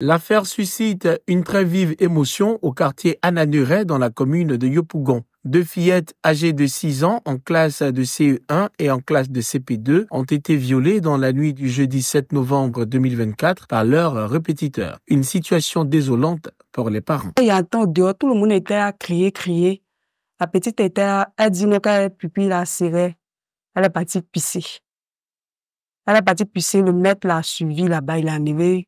L'affaire suscite une très vive émotion au quartier Ananuret dans la commune de Yopougon. Deux fillettes âgées de 6 ans en classe de CE1 et en classe de CP2 ont été violées dans la nuit du jeudi 7 novembre 2024 par leur répétiteur. Une situation désolante pour les parents. Il y a un temps dehors, tout le monde était à crier, crier. La petite était à, elle dit non, pupille la serrait. Elle est partie pisser. Elle est partie pisser, le maître l'a suivi là-bas, il a enlevé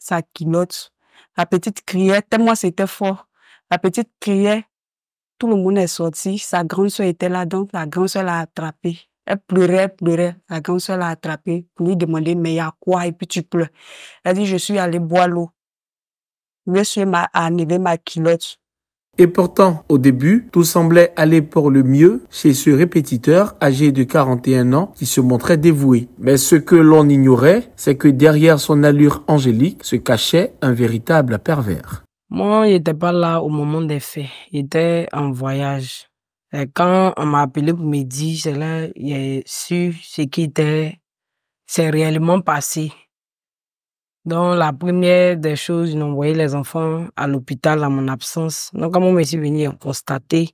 sa quinote La petite criait tellement c'était fort. La petite criait. Tout le monde est sorti. Sa grande soeur était là, donc la grande soeur l'a attrapée. Elle pleurait, elle pleurait. La grande soeur l'a attrapée pour lui demander Mais il y a quoi Et puis tu pleures. Elle dit Je suis allée boire l'eau. Monsieur m'a enlevé ma culotte. Et pourtant, au début, tout semblait aller pour le mieux chez ce répétiteur âgé de 41 ans qui se montrait dévoué. Mais ce que l'on ignorait, c'est que derrière son allure angélique se cachait un véritable pervers. Moi, je n'étais pas là au moment des faits. J'étais en voyage. Et quand on m'a appelé pour me dire cela, j'ai su ce qui était, s'est réellement passé. Donc, la première des choses, ils ont envoyé les enfants à l'hôpital à mon absence. Donc, quand mon suis venu constater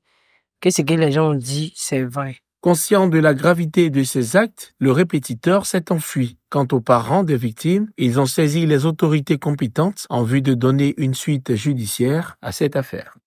que ce que les gens ont dit, c'est vrai. Conscient de la gravité de ces actes, le répétiteur s'est enfui. Quant aux parents des victimes, ils ont saisi les autorités compétentes en vue de donner une suite judiciaire à cette affaire.